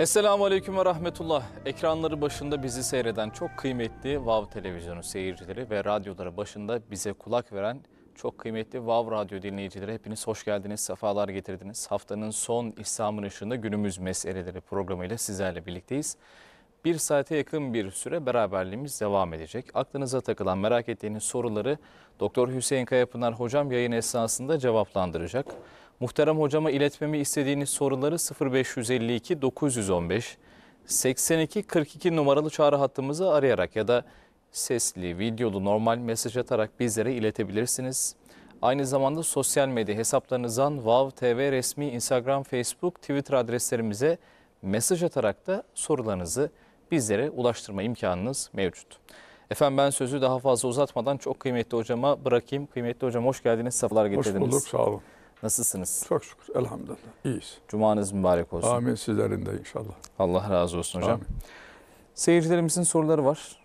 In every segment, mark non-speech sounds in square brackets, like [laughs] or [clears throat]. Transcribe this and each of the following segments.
Esselamu Aleyküm ve Rahmetullah. Ekranları başında bizi seyreden çok kıymetli VAV Televizyonu seyircileri ve radyoları başında bize kulak veren çok kıymetli VAV Radyo dinleyicileri hepiniz hoş geldiniz, sefalar getirdiniz. Haftanın son İslam'ın ışığında günümüz meseleleri programıyla sizlerle birlikteyiz. Bir saate yakın bir süre beraberliğimiz devam edecek. Aklınıza takılan merak ettiğiniz soruları Doktor Hüseyin Kayapınar hocam yayın esnasında cevaplandıracak. Muhterem hocama iletmemi istediğiniz soruları 0552 915 82 42 numaralı çağrı hattımızı arayarak ya da sesli, videolu, normal mesaj atarak bizlere iletebilirsiniz. Aynı zamanda sosyal medya hesaplarınızdan Vav TV resmi Instagram, Facebook, Twitter adreslerimize mesaj atarak da sorularınızı bizlere ulaştırma imkanınız mevcut. Efendim ben sözü daha fazla uzatmadan çok kıymetli hocama bırakayım. Kıymetli hocam hoş geldiniz, sefalar getirdiniz. Hoş bulduk, sağ olun. Nasılsınız? Çok şükür elhamdülillah. İyiyiz. Cumanız mübarek olsun. Amin sizlerin de inşallah. Allah razı olsun hocam. Amin. Seyircilerimizin soruları var.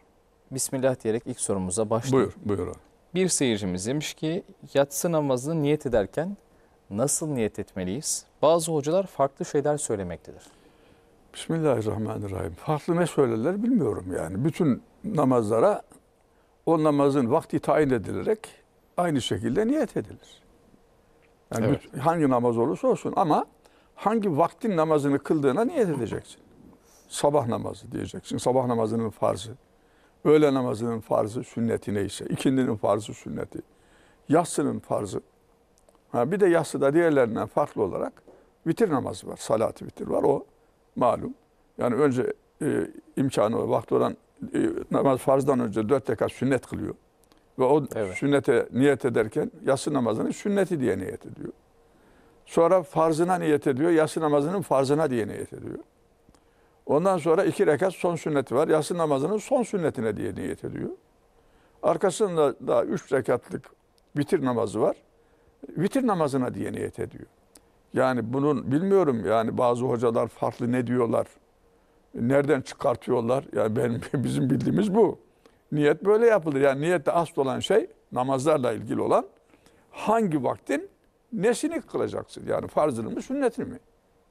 Bismillah diyerek ilk sorumuza başlayalım. Buyur, buyur. Bir seyircimiz demiş ki yatsı namazını niyet ederken nasıl niyet etmeliyiz? Bazı hocalar farklı şeyler söylemektedir. Bismillahirrahmanirrahim. Farklı ne söylerler bilmiyorum yani. Bütün namazlara o namazın vakti tayin edilerek aynı şekilde niyet edilir. Yani evet. hangi namaz olursa olsun ama hangi vaktin namazını kıldığına niyet edeceksin. Sabah namazı diyeceksin. Sabah namazının farzı. Öğle namazının farzı sünneti neyse. ikindi'nin farzı sünneti. Yatsının farzı. Ha, bir de yatsıda diğerlerinden farklı olarak vitir namazı var. Salat-ı vitir var. O malum. Yani önce e, imkanı vakti olan e, namaz farzdan önce dört rekat sünnet kılıyor. Ve o evet. sünnete niyet ederken yatsı namazının sünneti diye niyet ediyor. Sonra farzına niyet ediyor. Yatsı namazının farzına diye niyet ediyor. Ondan sonra iki rekat son sünneti var. Yatsı namazının son sünnetine diye niyet ediyor. Arkasında da üç rekatlık bitir namazı var. Vitir namazına diye niyet ediyor. Yani bunun bilmiyorum yani bazı hocalar farklı ne diyorlar. Nereden çıkartıyorlar? Yani benim [laughs] bizim bildiğimiz bu. Niyet böyle yapılır. Yani niyette asıl olan şey namazlarla ilgili olan hangi vaktin nesini kılacaksın? Yani farzını mı sünnetini mi?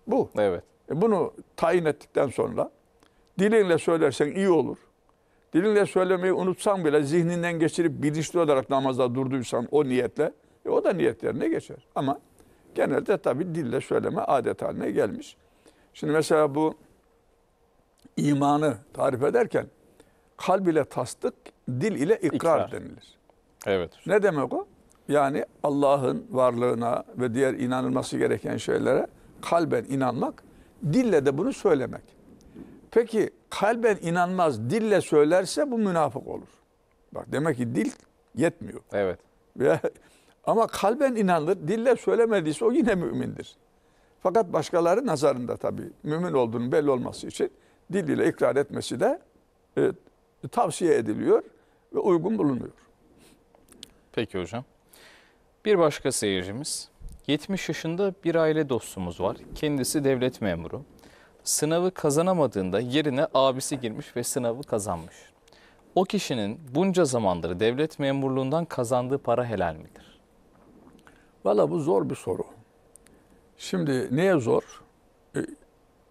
Bu. Evet. E bunu tayin ettikten sonra dilinle söylersen iyi olur. Dilinle söylemeyi unutsan bile zihninden geçirip bilinçli olarak namazda durduysan o niyetle e o da niyetlerine geçer. Ama genelde tabii dille söyleme adet haline gelmiş. Şimdi mesela bu imanı tarif ederken kalb ile tasdik, dil ile ikrar, ikrar. denilir. Evet. Ne demek o? Yani Allah'ın varlığına ve diğer inanılması gereken şeylere kalben inanmak, dille de bunu söylemek. Peki kalben inanmaz, dille söylerse bu münafık olur. Bak demek ki dil yetmiyor. Evet. [laughs] ama kalben inanır, dille söylemediyse o yine mümindir. Fakat başkaları nazarında tabii mümin olduğunu belli olması için dil ile ikrar etmesi de e, tavsiye ediliyor ve uygun bulunuyor. Peki hocam. Bir başka seyircimiz. 70 yaşında bir aile dostumuz var. Kendisi devlet memuru. Sınavı kazanamadığında yerine abisi girmiş ve sınavı kazanmış. O kişinin bunca zamandır devlet memurluğundan kazandığı para helal midir? Valla bu zor bir soru. Şimdi neye zor? E,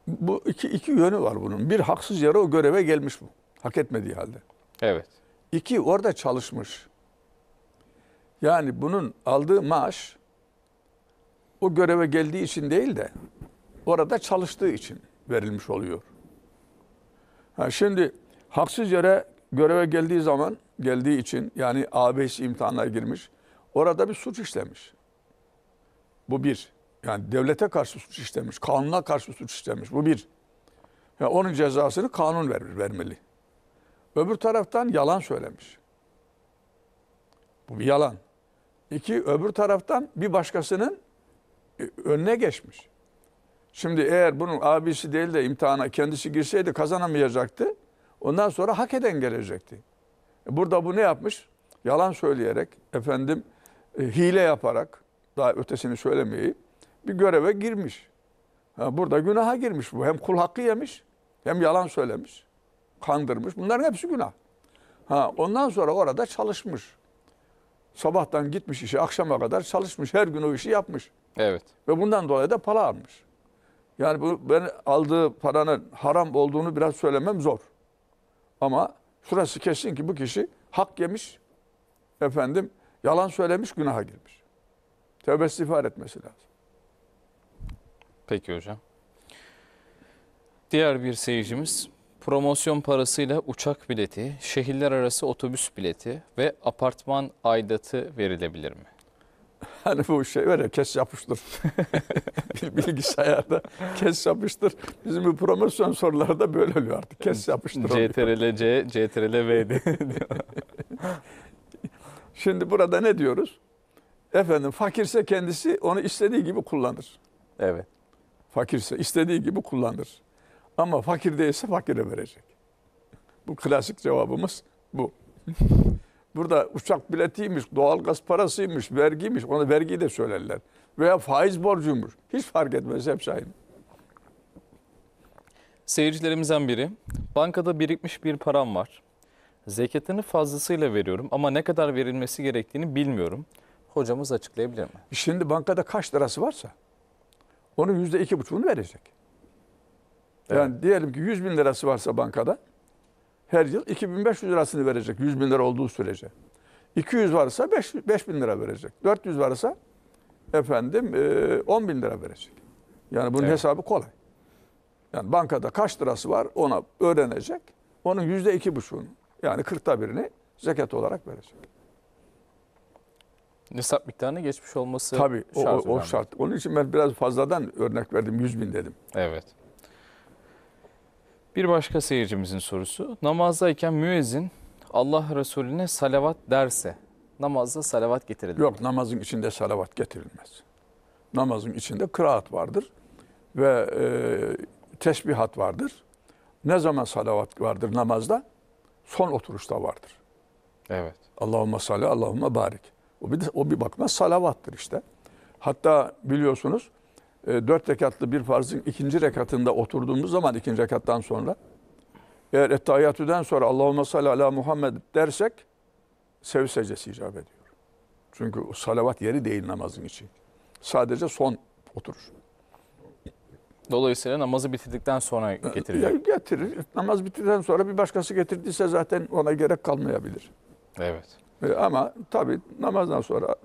bu iki, iki yönü var bunun. Bir haksız yere o göreve gelmiş bu. Hak etmediği halde. Evet. İki, orada çalışmış. Yani bunun aldığı maaş o göreve geldiği için değil de orada çalıştığı için verilmiş oluyor. Ha şimdi haksız yere göreve geldiği zaman geldiği için yani A5 imtihanına girmiş. Orada bir suç işlemiş. Bu bir. Yani devlete karşı suç işlemiş, kanuna karşı suç işlemiş. Bu bir. Yani onun cezasını kanun verir, vermeli. Öbür taraftan yalan söylemiş. Bu bir yalan. İki, öbür taraftan bir başkasının e, önüne geçmiş. Şimdi eğer bunun abisi değil de imtihana kendisi girseydi kazanamayacaktı. Ondan sonra hak eden gelecekti. E, burada bu ne yapmış? Yalan söyleyerek, efendim e, hile yaparak, daha ötesini söylemeyi bir göreve girmiş. burada günaha girmiş bu. Hem kul hakkı yemiş hem yalan söylemiş kandırmış. Bunların hepsi günah. Ha, ondan sonra orada çalışmış. Sabahtan gitmiş işe, akşama kadar çalışmış. Her gün o işi yapmış. Evet. Ve bundan dolayı da para almış. Yani bu ben aldığı paranın haram olduğunu biraz söylemem zor. Ama şurası kesin ki bu kişi hak yemiş, efendim yalan söylemiş, günaha girmiş. Tevbe istiğfar etmesi lazım. Peki hocam. Diğer bir seyircimiz promosyon parasıyla uçak bileti, şehirler arası otobüs bileti ve apartman aidatı verilebilir mi? [laughs] Hani bu şey var ya kes yapıştır. [laughs] bilgisayarda kes yapıştır. Bizim bu promosyon soruları da böyle oluyor artık. Kes [laughs] yapıştır. CTRL C, CTRL V Şimdi burada ne diyoruz? Efendim fakirse kendisi onu istediği gibi kullanır. Evet. Fakirse istediği gibi kullanır. Ama fakir değilse fakire verecek. Bu klasik cevabımız bu. Burada uçak biletiymiş, doğalgaz parasıymış, vergiymiş. Ona vergiyi de söylerler. Veya faiz borcuymuş. Hiç fark etmez hepsi aynı. Seyircilerimizden biri, bankada birikmiş bir param var. Zekatını fazlasıyla veriyorum ama ne kadar verilmesi gerektiğini bilmiyorum. Hocamız açıklayabilir mi? Şimdi bankada kaç lirası varsa onun yüzde iki buçuğunu verecek. Yani diyelim ki 100 bin lirası varsa bankada her yıl 2500 lirasını verecek 100 bin lira olduğu sürece. 200 varsa 5, 5 bin lira verecek. 400 varsa efendim 10 e, bin lira verecek. Yani bunun evet. hesabı kolay. Yani bankada kaç lirası var ona öğrenecek. Onun yüzde iki buçuğunu yani kırkta birini zekat olarak verecek. Nisap miktarını geçmiş olması Tabii, şart. o, o, o şart. Onun için ben biraz fazladan örnek verdim. 100 bin dedim. Evet. Bir başka seyircimizin sorusu. Namazdayken müezzin Allah Resulüne salavat derse namazda salavat getirilir Yok namazın içinde salavat getirilmez. Namazın içinde kıraat vardır ve e, tesbihat vardır. Ne zaman salavat vardır namazda? Son oturuşta vardır. Evet. Allahümme salli, Allahümme barik. O bir, o bir bakma salavattır işte. Hatta biliyorsunuz e, dört rekatlı bir farzın ikinci rekatında oturduğumuz zaman ikinci rekattan sonra eğer ettahiyatüden sonra Allahümme salli ala Muhammed dersek sev secdesi icap ediyor. Çünkü salavat yeri değil namazın için. Sadece son oturur. Dolayısıyla namazı bitirdikten sonra e, getirecek. Getirir. Namaz bitirdikten sonra bir başkası getirdiyse zaten ona gerek kalmayabilir. Evet. E, ama tabii namazdan sonra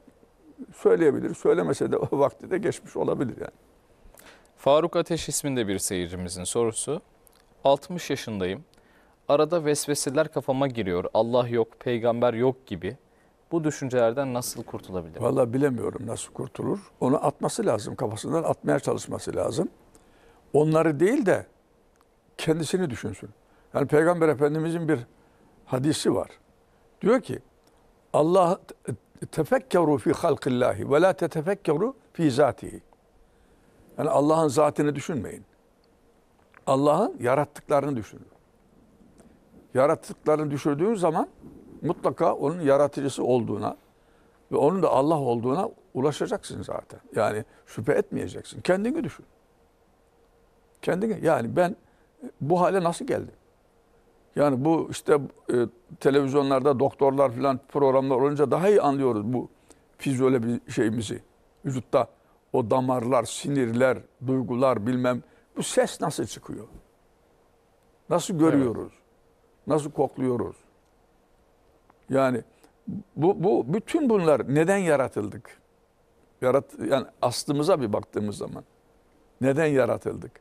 söyleyebilir. Söylemese de o vakti de geçmiş olabilir yani. Faruk Ateş isminde bir seyircimizin sorusu. 60 yaşındayım. Arada vesveseler kafama giriyor. Allah yok, peygamber yok gibi. Bu düşüncelerden nasıl kurtulabilir? Valla bilemiyorum nasıl kurtulur. Onu atması lazım kafasından, atmaya çalışması lazım. Onları değil de kendisini düşünsün. Yani Peygamber Efendimizin bir hadisi var. Diyor ki Allah tefekkeru fi halkillahi ve la tetefekkeru fi zatihi. Yani Allah'ın zatını düşünmeyin. Allah'ın yarattıklarını düşünün. Yarattıklarını düşürdüğün zaman mutlaka onun yaratıcısı olduğuna ve onun da Allah olduğuna ulaşacaksın zaten. Yani şüphe etmeyeceksin. Kendini düşün. Kendini yani ben bu hale nasıl geldim? Yani bu işte e, televizyonlarda doktorlar filan programlar olunca daha iyi anlıyoruz bu fizyolojik şeyimizi, vücutta o damarlar, sinirler, duygular bilmem bu ses nasıl çıkıyor? Nasıl görüyoruz? Evet. Nasıl kokluyoruz? Yani bu, bu bütün bunlar neden yaratıldık? Yarat, yani aslımıza bir baktığımız zaman neden yaratıldık?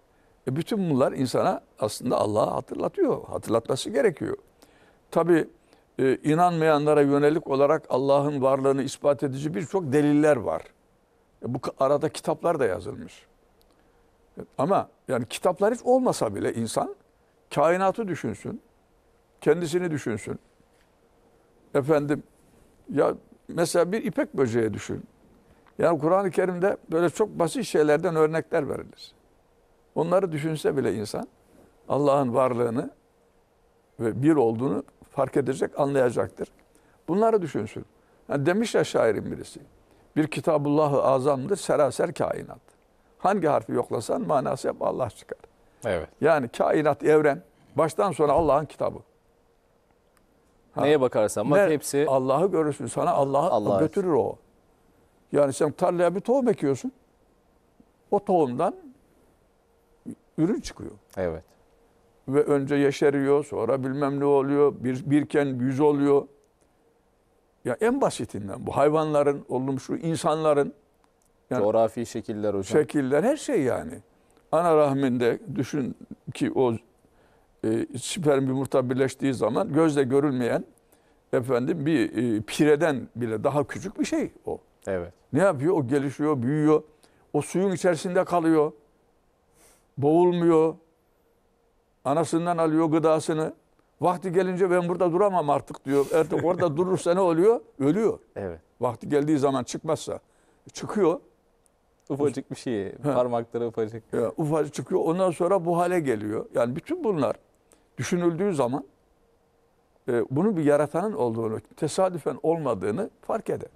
E bütün bunlar insana aslında Allah'a hatırlatıyor. Hatırlatması gerekiyor. Tabi e, inanmayanlara yönelik olarak Allah'ın varlığını ispat edici birçok deliller var. E, bu arada kitaplar da yazılmış. Ama yani kitaplar hiç olmasa bile insan kainatı düşünsün, kendisini düşünsün. Efendim ya mesela bir ipek böceği düşün. Yani Kur'an-ı Kerim'de böyle çok basit şeylerden örnekler verilir. Onları düşünse bile insan Allah'ın varlığını ve bir olduğunu fark edecek, anlayacaktır. Bunları düşünsün. Yani demiş ya şairin birisi. Bir kitabullah-ı azamdır, seraser kainat. Hangi harfi yoklasan manası hep Allah çıkar. Evet. Yani kainat, evren baştan sona Allah'ın kitabı. Ha. Neye bakarsan bak ne? hepsi... Allah'ı görürsün. Sana Allah'ı Allah götürür o. Yani sen tarlaya bir tohum ekiyorsun. O tohumdan ürün çıkıyor. Evet. Ve önce yeşeriyor, sonra bilmem ne oluyor. Bir, birken yüz oluyor. Ya en basitinden bu hayvanların şu insanların yani coğrafi şekiller hocam. Şekiller her şey yani. Ana rahminde düşün ki o e, sperm yumurta birleştiği zaman gözle görülmeyen efendim bir e, pireden bile daha küçük bir şey o. Evet. Ne yapıyor? O gelişiyor, büyüyor. O suyun içerisinde kalıyor. Boğulmuyor. Anasından alıyor gıdasını. Vakti gelince ben burada duramam artık diyor. Artık orada [laughs] durursa ne oluyor? Ölüyor. Evet. Vakti geldiği zaman çıkmazsa. Çıkıyor. Ufacık bir şey. Parmakları ufacık. Ya, ufacık çıkıyor. Ondan sonra bu hale geliyor. Yani bütün bunlar düşünüldüğü zaman e, bunu bir yaratanın olduğunu, tesadüfen olmadığını fark eder.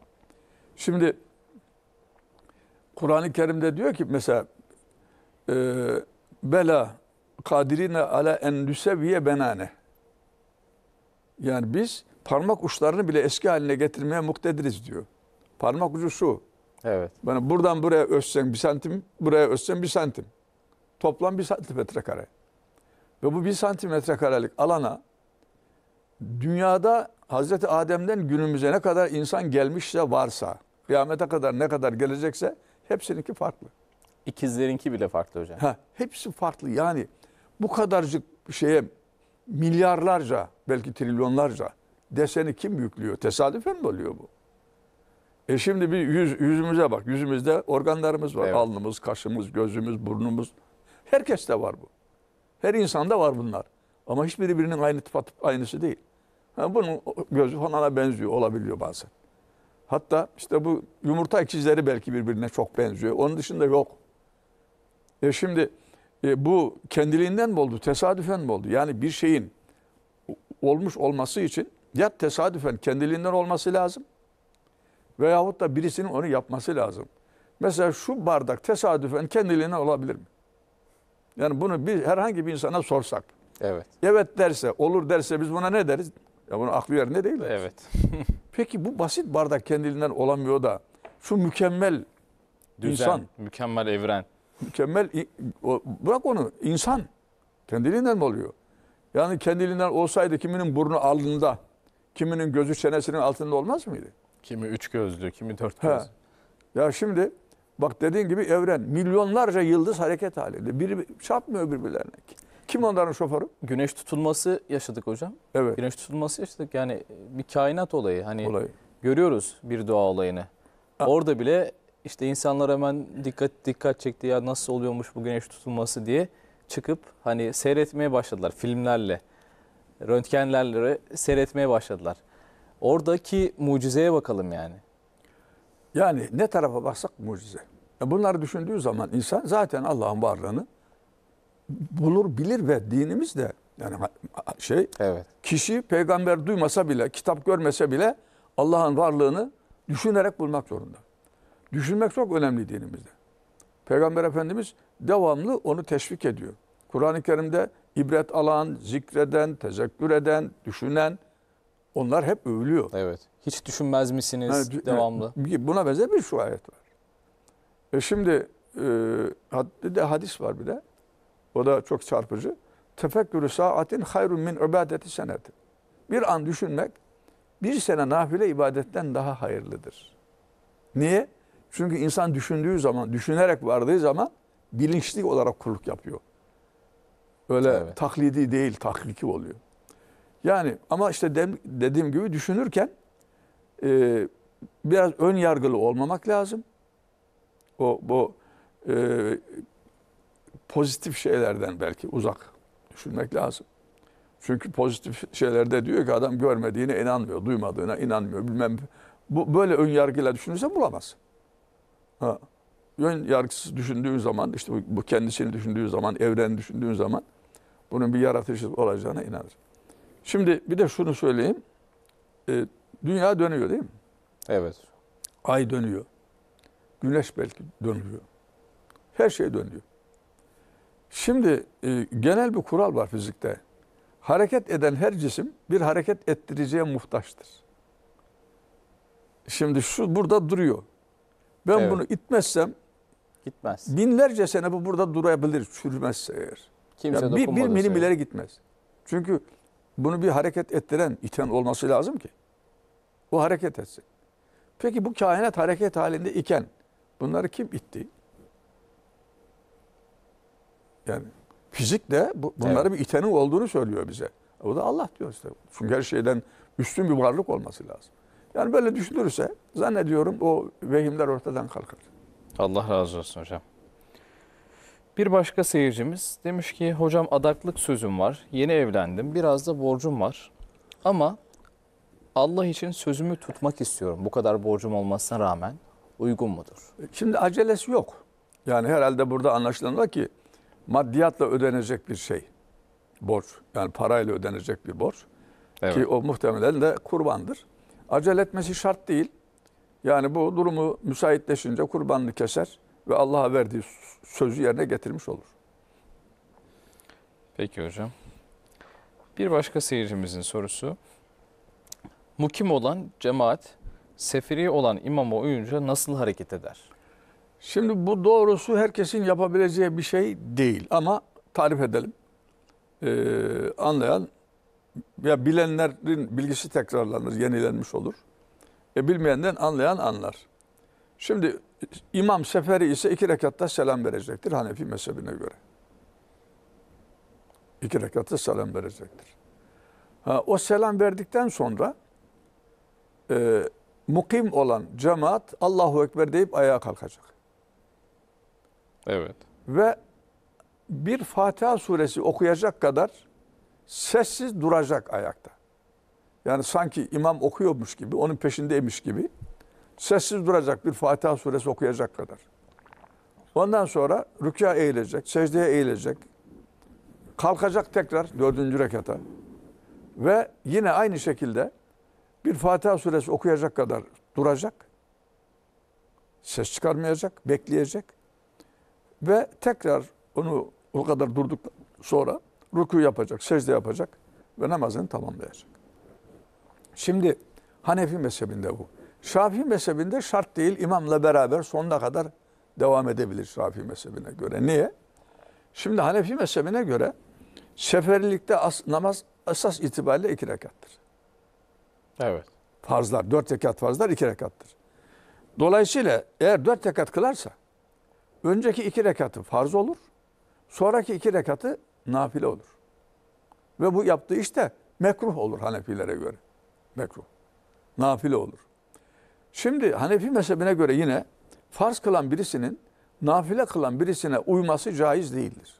Şimdi Kur'an-ı Kerim'de diyor ki mesela e, bela kadirine ala en nüseviye benane. Yani biz parmak uçlarını bile eski haline getirmeye muktediriz diyor. Parmak ucu şu. Evet. Yani buradan buraya ölçsen bir santim, buraya ölçsen bir santim. Toplam bir santimetre kare. Ve bu bir santimetre karelik alana dünyada Hazreti Adem'den günümüze ne kadar insan gelmişse varsa, kıyamete kadar ne kadar gelecekse hepsininki farklı. İkizlerinki bile farklı hocam. Ha, hepsi farklı yani bu kadarcık şeye milyarlarca belki trilyonlarca deseni kim yüklüyor? Tesadüfen mi oluyor bu? E şimdi bir yüz, yüzümüze bak. Yüzümüzde organlarımız var. Evet. Alnımız, kaşımız, gözümüz, burnumuz. Herkeste var bu. Her insanda var bunlar. Ama hiçbiri birinin aynı tıpat, aynısı değil. Ha, bunun gözü falana benziyor, olabiliyor bazen. Hatta işte bu yumurta ikizleri belki birbirine çok benziyor. Onun dışında yok. E şimdi e, bu kendiliğinden mi oldu, tesadüfen mi oldu? Yani bir şeyin olmuş olması için ya tesadüfen kendiliğinden olması lazım veyahut da birisinin onu yapması lazım. Mesela şu bardak tesadüfen kendiliğinden olabilir mi? Yani bunu bir herhangi bir insana sorsak. Evet. Evet derse, olur derse biz buna ne deriz? Ya bunu aklı yerinde değil. Deriz. Evet. [laughs] Peki bu basit bardak kendiliğinden olamıyor da şu mükemmel Düzen, insan. mükemmel evren mükemmel bırak onu insan kendiliğinden mi oluyor? Yani kendiliğinden olsaydı kiminin burnu alnında, kiminin gözü çenesinin altında olmaz mıydı? Kimi üç gözlü, kimi dört gözlü. Ya şimdi bak dediğin gibi evren milyonlarca yıldız hareket halinde. Biri çarpmıyor birbirlerine. Kim onların şoförü? Güneş tutulması yaşadık hocam. Evet. Güneş tutulması yaşadık. Yani bir kainat olayı. Hani olayı. görüyoruz bir doğa olayını. Ha. Orada bile işte insanlar hemen dikkat dikkat çekti ya nasıl oluyormuş bu güneş tutulması diye çıkıp hani seyretmeye başladılar filmlerle, röntgenlerle seyretmeye başladılar. Oradaki mucizeye bakalım yani. Yani ne tarafa baksak mucize. E, bunları düşündüğü zaman insan zaten Allah'ın varlığını bulur, bilir ve dinimiz de yani şey evet. kişi peygamber duymasa bile, kitap görmese bile Allah'ın varlığını düşünerek bulmak zorunda. Düşünmek çok önemli dinimizde. Peygamber Efendimiz devamlı onu teşvik ediyor. Kur'an-ı Kerim'de ibret alan, zikreden, tezekkür eden, düşünen onlar hep övülüyor. Evet. Hiç düşünmez misiniz yani, devamlı? Buna benzer bir şu ayet var. E şimdi e, de hadis var bir de. O da çok çarpıcı. Tefekkürü saatin hayrun min ibadeti senetin. Bir an düşünmek bir sene nafile ibadetten daha hayırlıdır. Niye? Çünkü insan düşündüğü zaman, düşünerek vardığı zaman bilinçli olarak kulluk yapıyor. Öyle evet. taklidi değil, takliki oluyor. Yani ama işte de, dediğim gibi düşünürken e, biraz ön yargılı olmamak lazım. O bu e, pozitif şeylerden belki uzak düşünmek lazım. Çünkü pozitif şeylerde diyor ki adam görmediğine inanmıyor, duymadığına inanmıyor bilmem. Bu böyle ön yargıyla düşünürse bulamaz. Ha. Yön yargısız düşündüğün zaman, işte bu, bu kendisini düşündüğü zaman, evreni düşündüğü zaman bunun bir yaratıcı olacağına inanır. Şimdi bir de şunu söyleyeyim. E, dünya dönüyor değil mi? Evet. Ay dönüyor. Güneş belki dönüyor. Her şey dönüyor. Şimdi e, genel bir kural var fizikte. Hareket eden her cisim bir hareket ettiriciye muhtaçtır. Şimdi şu burada duruyor. Ben evet. bunu itmezsem gitmez. Binlerce sene bu burada durabilir çürümezse eğer. Kimse yani bir, bir milim ileri gitmez. Çünkü bunu bir hareket ettiren, iten olması lazım ki. Bu hareket etsin. Peki bu kainat hareket halinde iken bunları kim itti? Yani fizik de bu, bunları evet. bir itenin olduğunu söylüyor bize. O da Allah diyor işte. Çünkü her şeyden üstün bir varlık olması lazım. Yani böyle düşünülürse zannediyorum o vehimler ortadan kalkar. Allah razı olsun hocam. Bir başka seyircimiz demiş ki hocam adaklık sözüm var. Yeni evlendim. Biraz da borcum var. Ama Allah için sözümü tutmak istiyorum. Bu kadar borcum olmasına rağmen uygun mudur? Şimdi acelesi yok. Yani herhalde burada anlaşılan da ki maddiyatla ödenecek bir şey. Borç. Yani parayla ödenecek bir borç. Evet. Ki o muhtemelen de kurbandır. Acele etmesi şart değil. Yani bu durumu müsaitleşince kurbanını keser ve Allah'a verdiği sözü yerine getirmiş olur. Peki hocam. Bir başka seyircimizin sorusu. Mukim olan cemaat, seferi olan imama uyunca nasıl hareket eder? Şimdi bu doğrusu herkesin yapabileceği bir şey değil ama tarif edelim. Ee, anlayan ya bilenlerin bilgisi tekrarlanır, yenilenmiş olur. E bilmeyenden anlayan anlar. Şimdi imam seferi ise iki rekatta selam verecektir Hanefi mezhebine göre. İki rekatta selam verecektir. Ha, o selam verdikten sonra e, mukim olan cemaat Allahu Ekber deyip ayağa kalkacak. Evet. Ve bir Fatiha suresi okuyacak kadar sessiz duracak ayakta. Yani sanki imam okuyormuş gibi, onun peşindeymiş gibi sessiz duracak bir Fatiha suresi okuyacak kadar. Ondan sonra rükya eğilecek, secdeye eğilecek. Kalkacak tekrar dördüncü rekata. Ve yine aynı şekilde bir Fatiha suresi okuyacak kadar duracak. Ses çıkarmayacak, bekleyecek. Ve tekrar onu o kadar durduk sonra ruku yapacak, secde yapacak ve namazını tamamlayacak. Şimdi Hanefi mezhebinde bu. Şafii mezhebinde şart değil imamla beraber sonuna kadar devam edebilir Şafii mezhebine göre. Niye? Şimdi Hanefi mezhebine göre seferlikte as, namaz esas itibariyle iki rekattır. Evet. Farzlar, dört rekat farzlar iki rekattır. Dolayısıyla eğer dört rekat kılarsa önceki iki rekatı farz olur. Sonraki iki rekatı nafile olur. Ve bu yaptığı iş de mekruh olur Hanefilere göre. Mekruh. Nafile olur. Şimdi Hanefi mezhebine göre yine farz kılan birisinin nafile kılan birisine uyması caiz değildir.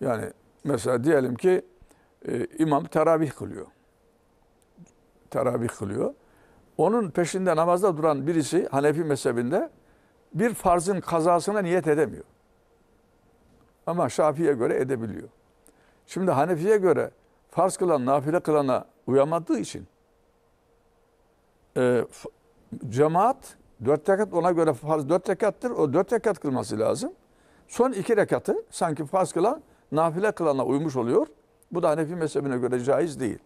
Yani mesela diyelim ki e, imam teravih kılıyor. Teravih kılıyor. Onun peşinde namazda duran birisi Hanefi mezhebinde bir farzın kazasına niyet edemiyor. Ama Şafiye göre edebiliyor. Şimdi Hanefi'ye göre farz kılan, nafile kılana uyamadığı için e, cemaat dört rekat ona göre farz dört rekattır. O dört rekat kılması lazım. Son iki rekatı sanki farz kılan nafile kılana uymuş oluyor. Bu da Hanefi mezhebine göre caiz değil.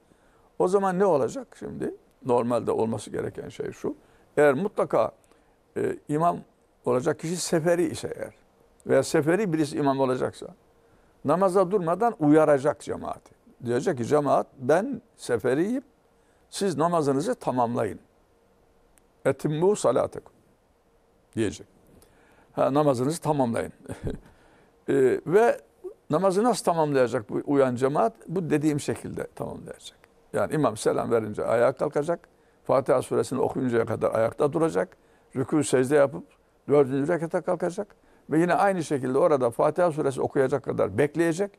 O zaman ne olacak şimdi? Normalde olması gereken şey şu. Eğer mutlaka e, imam olacak kişi seferi ise eğer veya seferi birisi imam olacaksa namaza durmadan uyaracak cemaati. Diyecek ki cemaat ben seferiyim. Siz namazınızı tamamlayın. Etimmu salatek diyecek. Ha, namazınızı tamamlayın. [laughs] e, ve namazı nasıl tamamlayacak bu uyan cemaat? Bu dediğim şekilde tamamlayacak. Yani imam selam verince ayağa kalkacak. Fatiha suresini okuyuncaya kadar ayakta duracak. Rükû secde yapıp dördüncü rekata kalkacak. Ve yine aynı şekilde orada Fatiha suresi okuyacak kadar bekleyecek.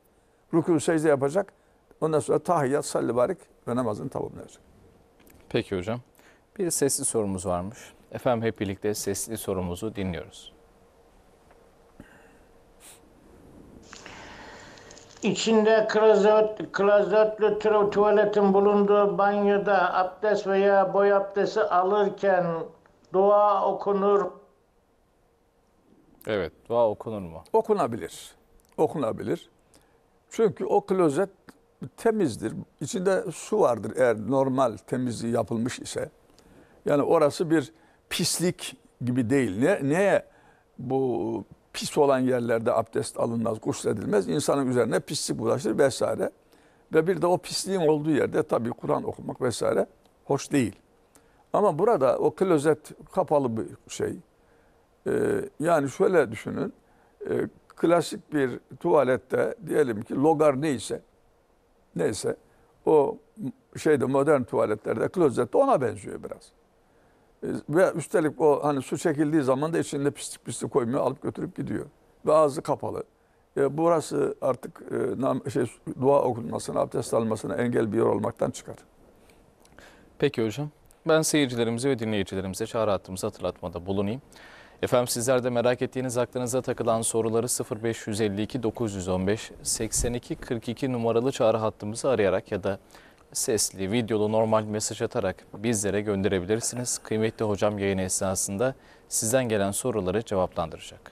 Rükû secde yapacak. Ondan sonra tahiyyat, salli barik ve namazını tamamlayacak. Peki hocam. Bir sesli sorumuz varmış. Efendim hep birlikte sesli sorumuzu dinliyoruz. İçinde klozet, klozetlü tuvaletin bulunduğu banyoda abdest veya boy abdesti alırken dua okunur, Evet, dua okunur mu? Okunabilir. Okunabilir. Çünkü o klozet temizdir. İçinde su vardır eğer normal temizliği yapılmış ise. Yani orası bir pislik gibi değil. Ne, neye bu pis olan yerlerde abdest alınmaz, gusledilmez. İnsanın üzerine pislik bulaşır vesaire. Ve bir de o pisliğin olduğu yerde tabii Kur'an okumak vesaire hoş değil. Ama burada o klozet kapalı bir şey. Ee, yani şöyle düşünün. E, klasik bir tuvalette diyelim ki logar neyse neyse o şeyde modern tuvaletlerde klozette ona benziyor biraz. Ee, ve üstelik o hani su çekildiği zaman da içinde pislik pislik koymuyor alıp götürüp gidiyor. Ve ağzı kapalı. E, burası artık e, nam, şey, dua okunmasına, abdest almasına engel bir yer olmaktan çıkar. Peki hocam. Ben seyircilerimize ve dinleyicilerimize çağrı hattımızı hatırlatmada bulunayım. Efendim sizler de merak ettiğiniz aklınıza takılan soruları 0552 915 82 42 numaralı çağrı hattımızı arayarak ya da sesli, videolu normal mesaj atarak bizlere gönderebilirsiniz. Kıymetli hocam yayın esnasında sizden gelen soruları cevaplandıracak.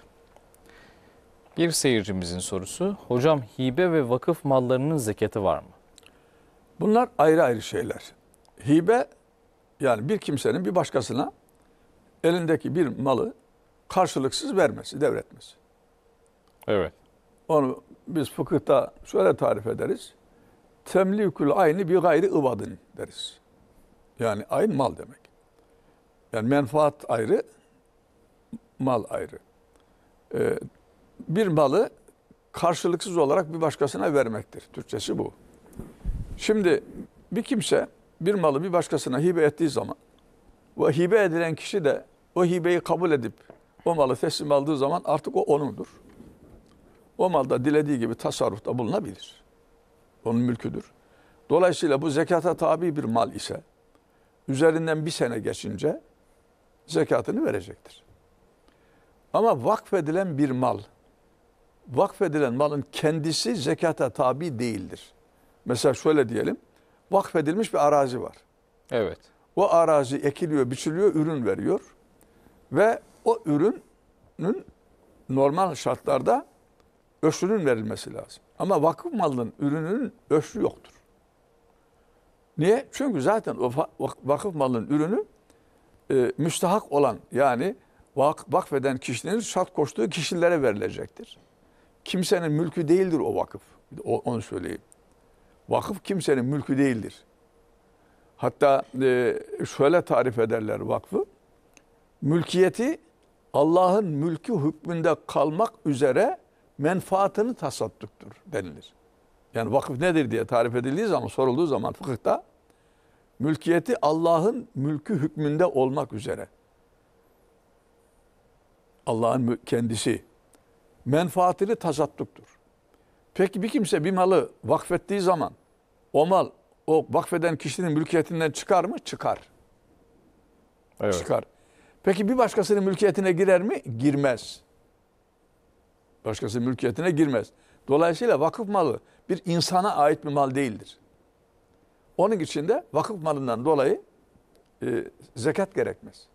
Bir seyircimizin sorusu, hocam hibe ve vakıf mallarının zeketi var mı? Bunlar ayrı ayrı şeyler. Hibe yani bir kimsenin bir başkasına elindeki bir malı karşılıksız vermesi, devretmesi. Evet. Onu biz fıkıhta şöyle tarif ederiz. Temlikül aynı bir gayri ıvadın deriz. Yani ayn mal demek. Yani menfaat ayrı, mal ayrı. Ee, bir malı karşılıksız olarak bir başkasına vermektir. Türkçesi bu. Şimdi bir kimse bir malı bir başkasına hibe ettiği zaman ve hibe edilen kişi de o hibeyi kabul edip o malı teslim aldığı zaman artık o onundur. O malda dilediği gibi tasarrufta bulunabilir. Onun mülküdür. Dolayısıyla bu zekata tabi bir mal ise üzerinden bir sene geçince zekatını verecektir. Ama vakfedilen bir mal, vakfedilen malın kendisi zekata tabi değildir. Mesela şöyle diyelim, vakfedilmiş bir arazi var. Evet. O arazi ekiliyor, biçiliyor, ürün veriyor ve o ürünün normal şartlarda ölçünün verilmesi lazım. Ama vakıf malının ürününün ölçü yoktur. Niye? Çünkü zaten o vakıf malının ürünü e, müstahak olan yani vak, vakfeden kişinin şart koştuğu kişilere verilecektir. Kimsenin mülkü değildir o vakıf. O, onu söyleyeyim. Vakıf kimsenin mülkü değildir. Hatta e, şöyle tarif ederler vakfı. Mülkiyeti Allah'ın mülkü hükmünde kalmak üzere menfaatını tasadduktur denilir. Yani vakıf nedir diye tarif edildiği zaman, sorulduğu zaman fıkıhta mülkiyeti Allah'ın mülkü hükmünde olmak üzere. Allah'ın kendisi menfaatini tasadduktur. Peki bir kimse bir malı vakfettiği zaman o mal o vakfeden kişinin mülkiyetinden çıkar mı? Çıkar. Evet. Çıkar. Peki bir başkasının mülkiyetine girer mi? Girmez. Başkasının mülkiyetine girmez. Dolayısıyla vakıf malı bir insana ait bir mal değildir. Onun için de vakıf malından dolayı e, zekat gerekmez.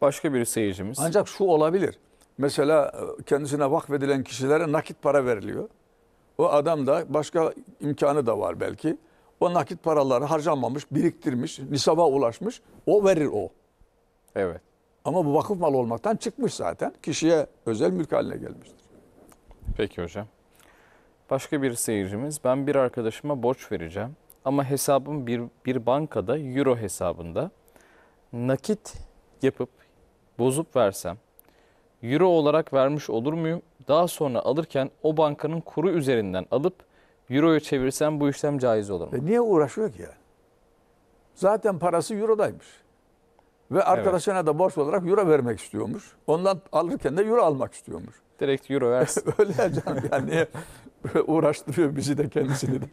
Başka bir seyircimiz. Ancak şu olabilir. Mesela e, kendisine vakfedilen kişilere nakit para veriliyor. O adam da başka imkanı da var belki. O nakit paraları harcanmamış, biriktirmiş, nisaba ulaşmış. O verir o. Evet. Ama bu vakıf malı olmaktan çıkmış zaten. Kişiye özel mülk haline gelmiştir. Peki hocam. Başka bir seyircimiz, ben bir arkadaşıma borç vereceğim ama hesabım bir, bir bankada, euro hesabında nakit yapıp bozup versem euro olarak vermiş olur muyum? Daha sonra alırken o bankanın kuru üzerinden alıp Euro'ya çevirsem bu işlem caiz olur mu? E niye uğraşıyor ki yani? Zaten parası Euro'daymış. Ve arkadaşına evet. da borç olarak Euro vermek istiyormuş. Ondan alırken de Euro almak istiyormuş. [laughs] Direkt Euro versin. [laughs] Öyle ya canım yani niye [laughs] uğraştırıyor bizi de kendisini de.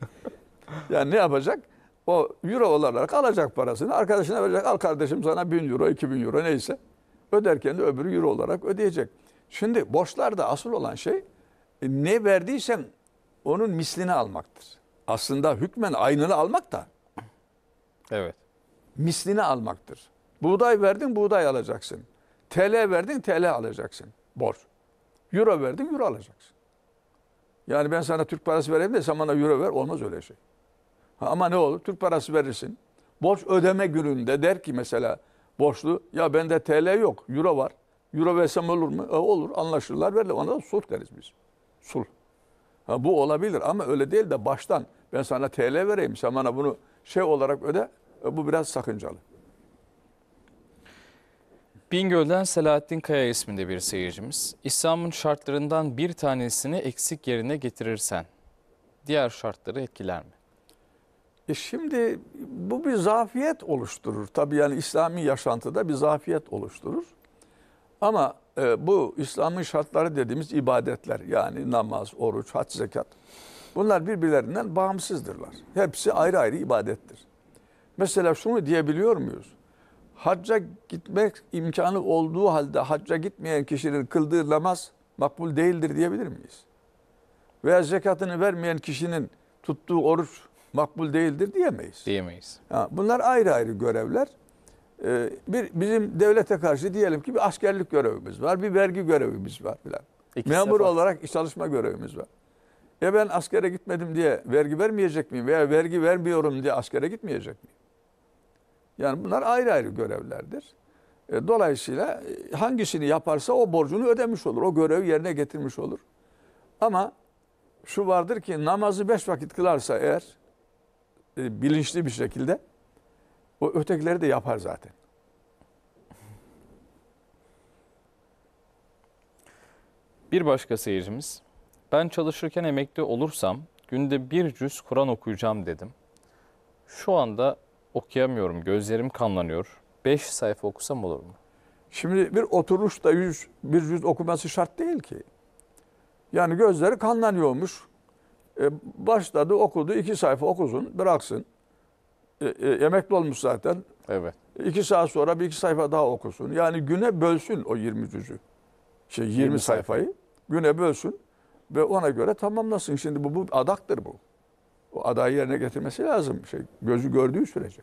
Yani ne yapacak? O Euro olarak alacak parasını arkadaşına verecek. Al kardeşim sana 1000 Euro, 2000 Euro neyse. Öderken de öbürü Euro olarak ödeyecek. Şimdi borçlarda asıl olan şey e, ne verdiysen onun mislini almaktır. Aslında hükmen aynını almak da. Evet. Mislini almaktır. Buğday verdin buğday alacaksın. TL verdin TL alacaksın. Borç. Euro verdin euro alacaksın. Yani ben sana Türk parası vereyim de sen bana euro ver olmaz öyle şey. Ha, ama ne olur Türk parası verirsin. Borç ödeme gününde der ki mesela borçlu ya bende TL yok euro var. Euro versem olur mu? E, olur anlaşırlar verle ona da sulh deriz biz. Sulh. Ha, bu olabilir ama öyle değil de baştan ben sana TL vereyim sen bana bunu şey olarak öde e, bu biraz sakıncalı. Bingöl'den Selahattin Kaya isminde bir seyircimiz. İslam'ın şartlarından bir tanesini eksik yerine getirirsen diğer şartları etkiler mi? E şimdi bu bir zafiyet oluşturur. Tabii yani İslami yaşantıda bir zafiyet oluşturur. Ama e, bu İslam'ın şartları dediğimiz ibadetler yani namaz, oruç, hac, zekat bunlar birbirlerinden bağımsızdırlar. Hepsi ayrı ayrı ibadettir. Mesela şunu diyebiliyor muyuz? Hacca gitmek imkanı olduğu halde hacca gitmeyen kişinin kıldığı namaz makbul değildir diyebilir miyiz? Veya zekatını vermeyen kişinin tuttuğu oruç makbul değildir diyemeyiz. Diyemeyiz. Ha, bunlar ayrı ayrı görevler. Ee, bir bizim devlete karşı diyelim ki bir askerlik görevimiz var, bir vergi görevimiz var filan. Memur defa. olarak iş çalışma görevimiz var. Ya ben askere gitmedim diye vergi vermeyecek miyim veya vergi vermiyorum diye askere gitmeyecek miyim? Yani bunlar ayrı ayrı görevlerdir. Ee, dolayısıyla e, hangisini yaparsa o borcunu ödemiş olur. O görevi yerine getirmiş olur. Ama şu vardır ki namazı beş vakit kılarsa eğer e, bilinçli bir şekilde o ötekileri de yapar zaten. Bir başka seyircimiz. Ben çalışırken emekli olursam günde bir cüz Kur'an okuyacağım dedim. Şu anda okuyamıyorum. Gözlerim kanlanıyor. Beş sayfa okusam olur mu? Şimdi bir oturuşta yüz, bir yüz okuması şart değil ki. Yani gözleri kanlanıyormuş. E, başladı okudu iki sayfa okusun bıraksın e, e emekli olmuş zaten. Evet. İki saat sonra bir iki sayfa daha okusun. Yani güne bölsün o 20 cüzü. Şey 20, 20 sayfayı sayfa. güne bölsün ve ona göre tamamlasın. Şimdi bu, bu adaktır bu. O adayı yerine getirmesi lazım. Şey, gözü gördüğü sürece.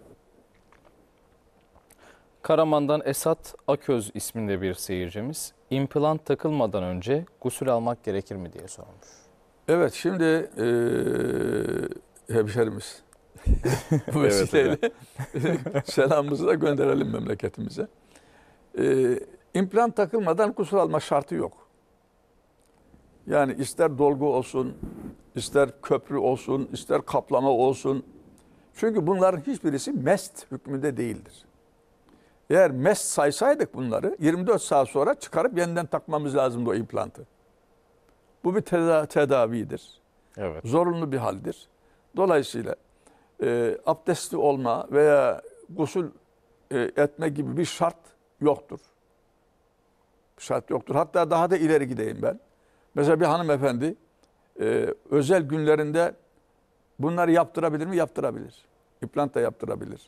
Karaman'dan Esat Aköz isminde bir seyircimiz implant takılmadan önce gusül almak gerekir mi diye sormuş. Evet şimdi e, hemşerimiz [laughs] Bu vesileyle [laughs] selamımızı da gönderelim memleketimize. Ee, implant takılmadan kusur alma şartı yok. Yani ister dolgu olsun, ister köprü olsun, ister kaplama olsun. Çünkü bunların hiçbirisi mest hükmünde değildir. Eğer mest saysaydık bunları 24 saat sonra çıkarıp yeniden takmamız lazım o implantı. Bu bir teda tedavidir. Evet. Zorunlu bir haldir. Dolayısıyla e, abdestli olma veya gusül e, etme gibi bir şart yoktur. Bir şart yoktur. Hatta daha da ileri gideyim ben. Mesela bir hanımefendi e, özel günlerinde bunları yaptırabilir mi? Yaptırabilir. İplant da yaptırabilir.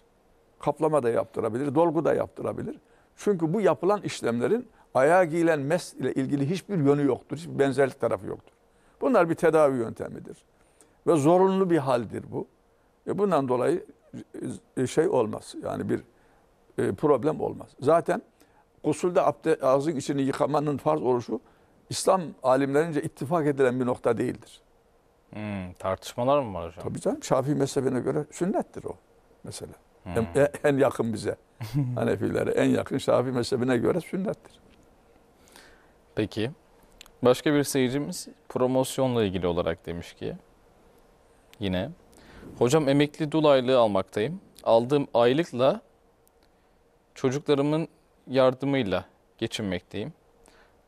Kaplama da yaptırabilir. Dolgu da yaptırabilir. Çünkü bu yapılan işlemlerin ayağa giyilen mes ile ilgili hiçbir yönü yoktur. Hiçbir benzerlik tarafı yoktur. Bunlar bir tedavi yöntemidir. Ve zorunlu bir haldir bu. E bundan dolayı e, şey olmaz. Yani bir e, problem olmaz. Zaten kusulde abde, ağzın içini yıkamanın farz oluşu İslam alimlerince ittifak edilen bir nokta değildir. Hmm, tartışmalar mı var hocam? Tabii canım. Şafii mezhebine göre sünnettir o mesela. Hmm. En, en yakın bize. [laughs] Hanefilere en yakın Şafii mezhebine göre sünnettir. Peki. Başka bir seyircimiz promosyonla ilgili olarak demiş ki yine Hocam emekli dul aylığı almaktayım. Aldığım aylıkla çocuklarımın yardımıyla geçinmekteyim.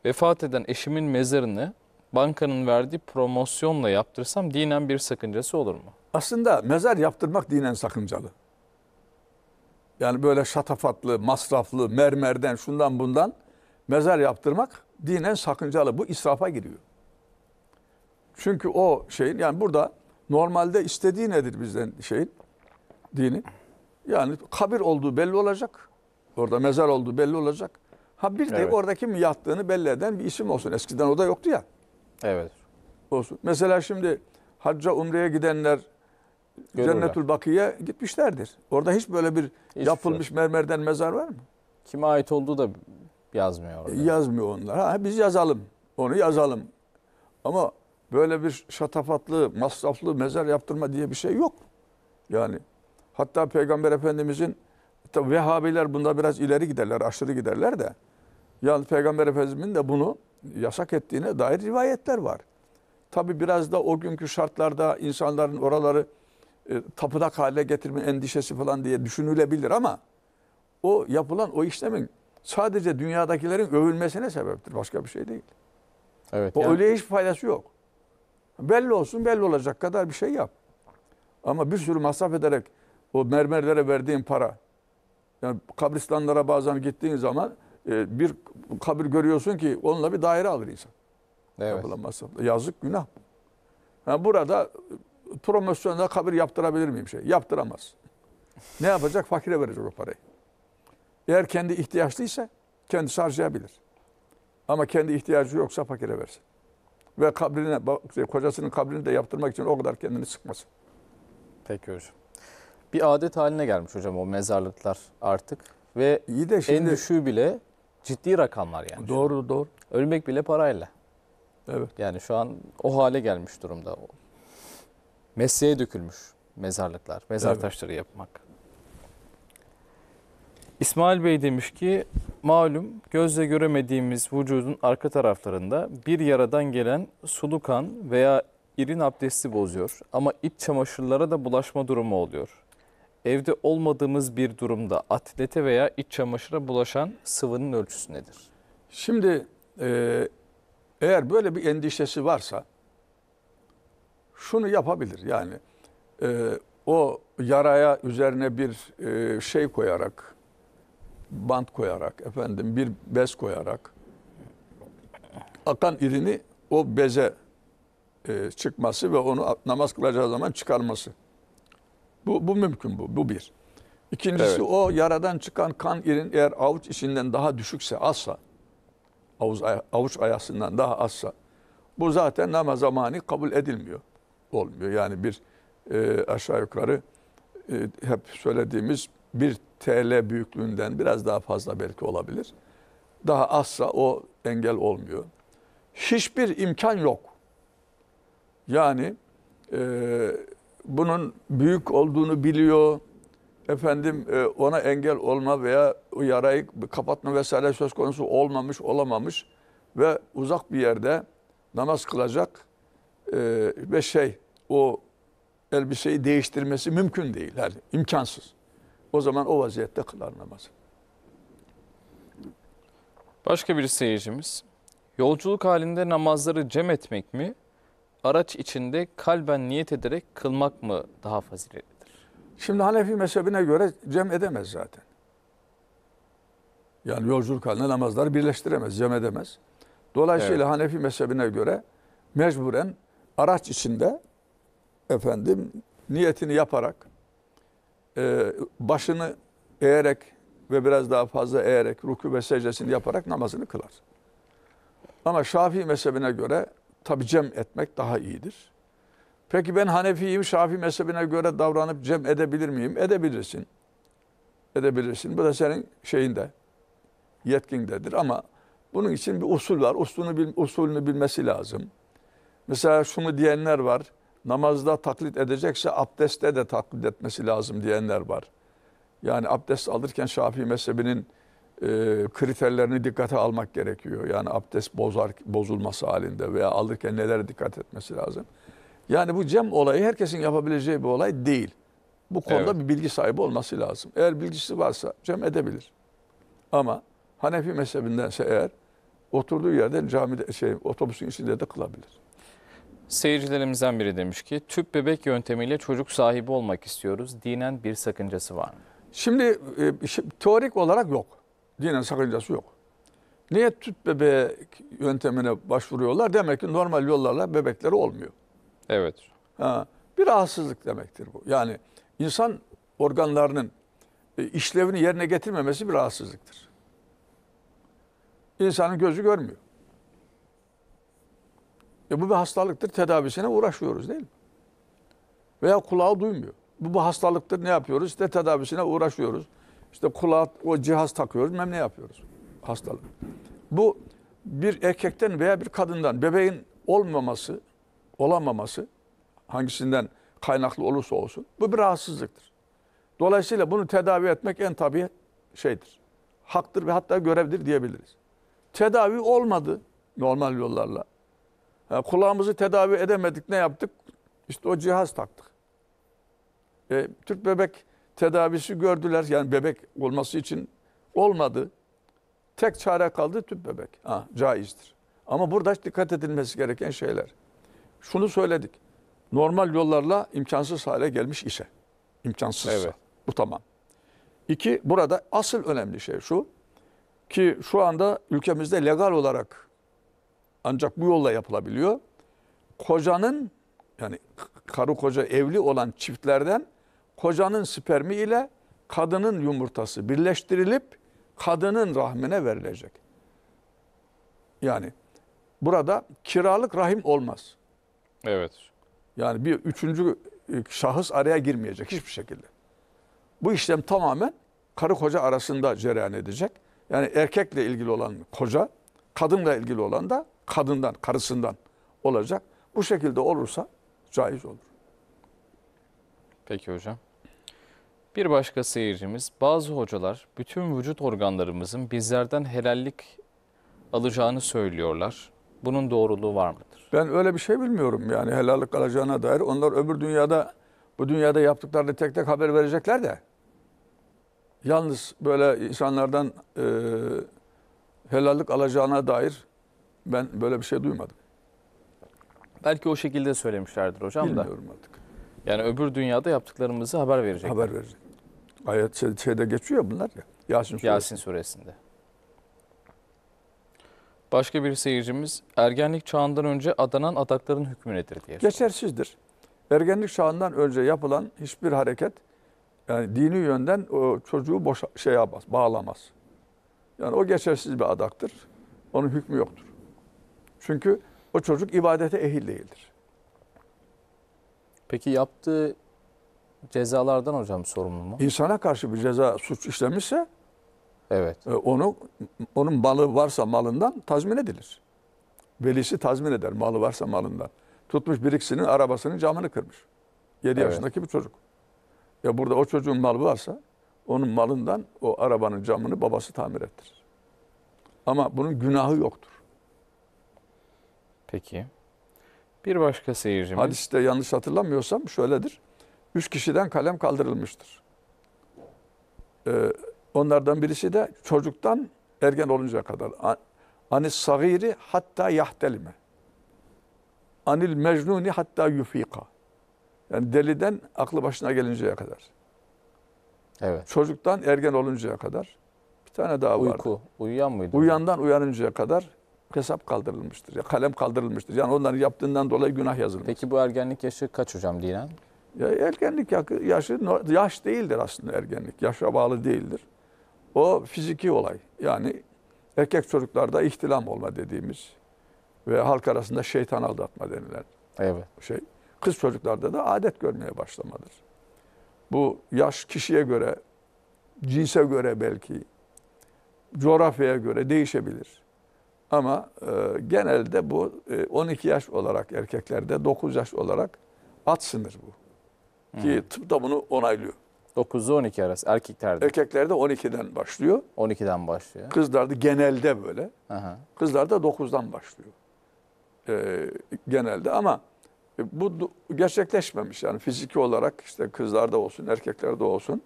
Vefat eden eşimin mezarını bankanın verdiği promosyonla yaptırsam dinen bir sakıncası olur mu? Aslında mezar yaptırmak dinen sakıncalı. Yani böyle şatafatlı, masraflı, mermerden, şundan bundan mezar yaptırmak dinen sakıncalı. Bu israfa giriyor. Çünkü o şeyin yani burada Normalde istediği nedir bizden şeyin? dini, Yani kabir olduğu belli olacak. Orada mezar olduğu belli olacak. Ha bir de evet. orada kim yattığını belli eden bir isim olsun. Eskiden o da yoktu ya. Evet. Olsun. Mesela şimdi hacca umreye gidenler Görürler. Cennetül Bakı'ya gitmişlerdir. Orada hiç böyle bir hiç şey yapılmış şey. mermerden mezar var mı? Kime ait olduğu da yazmıyor orada. Yazmıyor onlar. Ha, biz yazalım. Onu yazalım. Ama böyle bir şatafatlı, masraflı mezar yaptırma diye bir şey yok. Yani hatta Peygamber Efendimizin tabi Vehhabiler bunda biraz ileri giderler, aşırı giderler de. Yani Peygamber Efendimizin de bunu yasak ettiğine dair rivayetler var. Tabi biraz da o günkü şartlarda insanların oraları e, tapınak hale getirme endişesi falan diye düşünülebilir ama o yapılan o işlemin sadece dünyadakilerin övülmesine sebeptir. Başka bir şey değil. Evet, o yani... öyle hiç faydası yok. Belli olsun belli olacak kadar bir şey yap. Ama bir sürü masraf ederek o mermerlere verdiğin para. Yani kabristanlara bazen gittiğin zaman e, bir kabir görüyorsun ki onunla bir daire alır insan. Evet. Yapılan Yazık günah. Yani burada e, promosyonda kabir yaptırabilir miyim şey? Yaptıramaz. Ne yapacak? Fakire verecek o parayı. Eğer kendi ihtiyaçlıysa kendisi harcayabilir. Ama kendi ihtiyacı yoksa fakire versin. Ve kabrine, şey, kocasının kabrini de yaptırmak için o kadar kendini sıkmasın. Peki hocam. Bir adet haline gelmiş hocam o mezarlıklar artık. Ve İyi de şimdi, en düşüğü bile ciddi rakamlar yani. Doğru doğru. Ölmek bile parayla. Evet. Yani şu an o hale gelmiş durumda. Mesleğe dökülmüş mezarlıklar, mezar evet. taşları yapmak. İsmail Bey demiş ki malum gözle göremediğimiz vücudun arka taraflarında bir yaradan gelen sulu kan veya irin abdesti bozuyor ama iç çamaşırlara da bulaşma durumu oluyor. Evde olmadığımız bir durumda atlete veya iç çamaşıra bulaşan sıvının ölçüsü nedir? Şimdi e, eğer böyle bir endişesi varsa şunu yapabilir yani e, o yaraya üzerine bir e, şey koyarak bant koyarak, efendim bir bez koyarak akan irini o beze e, çıkması ve onu namaz kılacağı zaman çıkarması. Bu, bu mümkün bu. Bu bir. İkincisi evet. o yaradan çıkan kan irin eğer avuç içinden daha düşükse, azsa, avuç, avuç ayasından daha azsa, bu zaten namaz zamanı kabul edilmiyor. Olmuyor. Yani bir e, aşağı yukarı e, hep söylediğimiz bir TL büyüklüğünden biraz daha fazla belki olabilir. Daha azsa o engel olmuyor. Hiçbir imkan yok. Yani e, bunun büyük olduğunu biliyor. Efendim e, ona engel olma veya o yarayı kapatma vesaire söz konusu olmamış, olamamış ve uzak bir yerde namaz kılacak e, ve şey o elbiseyi değiştirmesi mümkün değil. Yani imkansız. O zaman o vaziyette kılar namazı. Başka bir seyircimiz. Yolculuk halinde namazları cem etmek mi, araç içinde kalben niyet ederek kılmak mı daha faziletlidir? Şimdi Hanefi mezhebine göre cem edemez zaten. Yani yolculuk halinde namazları birleştiremez, cem edemez. Dolayısıyla evet. Hanefi mezhebine göre mecburen araç içinde efendim niyetini yaparak e, başını eğerek ve biraz daha fazla eğerek ruku ve secdesini yaparak namazını kılar. Ama Şafii mezhebine göre tabi cem etmek daha iyidir. Peki ben Hanefi'yim, Şafii mezhebine göre davranıp cem edebilir miyim? Edebilirsin. Edebilirsin. Bu da senin şeyinde, yetkindedir ama bunun için bir usul var. Usulünü, usulünü bilmesi lazım. Mesela şunu diyenler var namazda taklit edecekse abdestte de taklit etmesi lazım diyenler var. Yani abdest alırken Şafii mezhebinin e, kriterlerini dikkate almak gerekiyor. Yani abdest bozar, bozulması halinde veya alırken nelere dikkat etmesi lazım. Yani bu cem olayı herkesin yapabileceği bir olay değil. Bu konuda evet. bir bilgi sahibi olması lazım. Eğer bilgisi varsa cem edebilir. Ama Hanefi mezhebindense eğer oturduğu yerde camide şey otobüsün içinde de kılabilir. Seyircilerimizden biri demiş ki tüp bebek yöntemiyle çocuk sahibi olmak istiyoruz. Dinen bir sakıncası var mı? Şimdi e, teorik olarak yok. Dinen sakıncası yok. Niye tüp bebek yöntemine başvuruyorlar? Demek ki normal yollarla bebekleri olmuyor. Evet. Ha, bir rahatsızlık demektir bu. Yani insan organlarının e, işlevini yerine getirmemesi bir rahatsızlıktır. İnsanın gözü görmüyor. E bu bir hastalıktır. Tedavisine uğraşıyoruz değil mi? Veya kulağı duymuyor. Bu bir hastalıktır. Ne yapıyoruz? İşte tedavisine uğraşıyoruz. İşte kulağa o cihaz takıyoruz. Mem ne yapıyoruz? Hastalık. Bu bir erkekten veya bir kadından bebeğin olmaması, olamaması hangisinden kaynaklı olursa olsun bu bir rahatsızlıktır. Dolayısıyla bunu tedavi etmek en tabi şeydir. Haktır ve hatta görevdir diyebiliriz. Tedavi olmadı normal yollarla kulağımızı tedavi edemedik. Ne yaptık? İşte o cihaz taktık. E, Türk bebek tedavisi gördüler. Yani bebek olması için olmadı. Tek çare kaldı tüp bebek. Ha, caizdir. Ama burada dikkat edilmesi gereken şeyler. Şunu söyledik. Normal yollarla imkansız hale gelmiş ise. imkansızsa. Evet. Bu tamam. İki, burada asıl önemli şey şu ki şu anda ülkemizde legal olarak ancak bu yolla yapılabiliyor. Kocanın yani karı koca evli olan çiftlerden kocanın spermi ile kadının yumurtası birleştirilip kadının rahmine verilecek. Yani burada kiralık rahim olmaz. Evet. Yani bir üçüncü e, şahıs araya girmeyecek hiçbir şekilde. Bu işlem tamamen karı koca arasında cereyan edecek. Yani erkekle ilgili olan koca, kadınla ilgili olan da kadından, karısından olacak. Bu şekilde olursa caiz olur. Peki hocam. Bir başka seyircimiz, bazı hocalar bütün vücut organlarımızın bizlerden helallik alacağını söylüyorlar. Bunun doğruluğu var mıdır? Ben öyle bir şey bilmiyorum yani helallik alacağına dair. Onlar öbür dünyada, bu dünyada yaptıklarını tek tek haber verecekler de. Yalnız böyle insanlardan e, helallik alacağına dair ben böyle bir şey duymadım. Belki o şekilde söylemişlerdir hocam da. Bilmiyorum artık. Yani öbür dünyada yaptıklarımızı haber verecek. Haber verecek. Ayet şey- şeyde geçiyor bunlar ya. Yasin Yasin suresinde. Başka bir seyircimiz ergenlik çağından önce adanan adakların hükmü nedir diye. Geçersizdir. Ergenlik çağından önce yapılan hiçbir hareket yani dini yönden o çocuğu boşa, şey yapmaz, bağlamaz. Yani o geçersiz bir adaktır. Onun hükmü yoktur. Çünkü o çocuk ibadete ehil değildir. Peki yaptığı cezalardan hocam sorumlu mu? İnsana karşı bir ceza suç işlemişse evet. E, onu onun malı varsa malından tazmin edilir. Velisi tazmin eder malı varsa malından. Tutmuş biriksinin arabasının camını kırmış. 7 evet. yaşındaki bir çocuk. Ya burada o çocuğun malı varsa onun malından o arabanın camını babası tamir ettirir. Ama bunun günahı yoktur. Peki. Bir başka seyircimiz. Hadiste yanlış hatırlamıyorsam şöyledir. Üç kişiden kalem kaldırılmıştır. Ee, onlardan birisi de çocuktan ergen oluncaya kadar. Anis sagiri hatta yahtelime. Anil mecnuni hatta yufika. Yani deliden aklı başına gelinceye kadar. Evet. Çocuktan ergen oluncaya kadar. Bir tane daha var. Uyku. Vardı. Uyuyan mıydı? Uyuyandan uyanıncaya kadar hesap kaldırılmıştır. Ya kalem kaldırılmıştır. Yani onların yaptığından dolayı günah yazılmış. Peki bu ergenlik yaşı kaç hocam dinen? Ya ergenlik yaşı yaş değildir aslında ergenlik. Yaşa bağlı değildir. O fiziki olay. Yani erkek çocuklarda ihtilam olma dediğimiz ve halk arasında şeytan aldatma denilen evet. şey. Kız çocuklarda da adet görmeye başlamadır. Bu yaş kişiye göre, cinse göre belki, coğrafyaya göre değişebilir. Ama e, genelde bu e, 12 yaş olarak erkeklerde 9 yaş olarak at sınır bu. Ki tıp da bunu onaylıyor. 9'u 12 arası erkeklerde. Erkeklerde 12'den başlıyor. 12'den başlıyor. Kızlarda genelde böyle. Aha. Kızlarda 9'dan başlıyor. E, genelde ama e, bu gerçekleşmemiş yani fiziki olarak işte kızlarda olsun erkeklerde olsun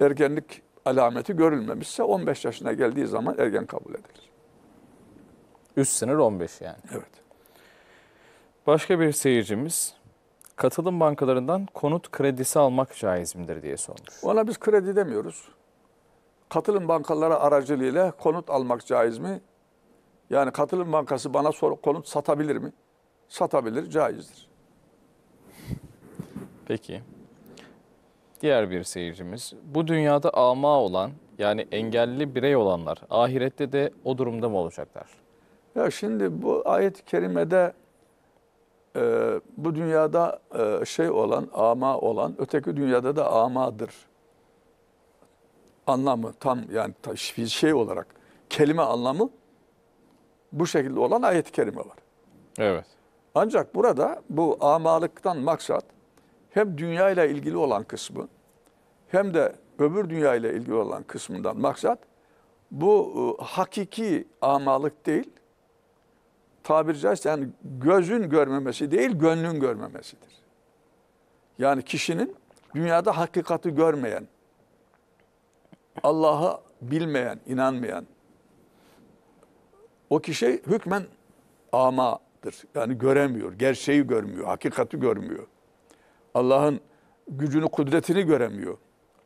ergenlik alameti görülmemişse 15 yaşına geldiği zaman ergen kabul edilir. Üst sınır 15 yani. Evet. Başka bir seyircimiz katılım bankalarından konut kredisi almak caiz midir diye sormuş. Ona biz kredi demiyoruz. Katılım bankaları aracılığıyla konut almak caiz mi? Yani katılım bankası bana sor, konut satabilir mi? Satabilir, caizdir. Peki. Diğer bir seyircimiz. Bu dünyada ama olan yani engelli birey olanlar ahirette de o durumda mı olacaklar? Ya şimdi bu ayet-i kerimede e, bu dünyada e, şey olan, ama olan, öteki dünyada da amadır. Anlamı tam yani bir şey olarak, kelime anlamı bu şekilde olan ayet-i kerime var. Evet. Ancak burada bu amalıktan maksat hem dünya ile ilgili olan kısmı hem de öbür dünya ile ilgili olan kısmından maksat bu e, hakiki amalık değil, tabiri caizse yani gözün görmemesi değil gönlün görmemesidir. Yani kişinin dünyada hakikati görmeyen, Allah'ı bilmeyen, inanmayan o kişi hükmen amadır. Yani göremiyor, gerçeği görmüyor, hakikati görmüyor. Allah'ın gücünü, kudretini göremiyor.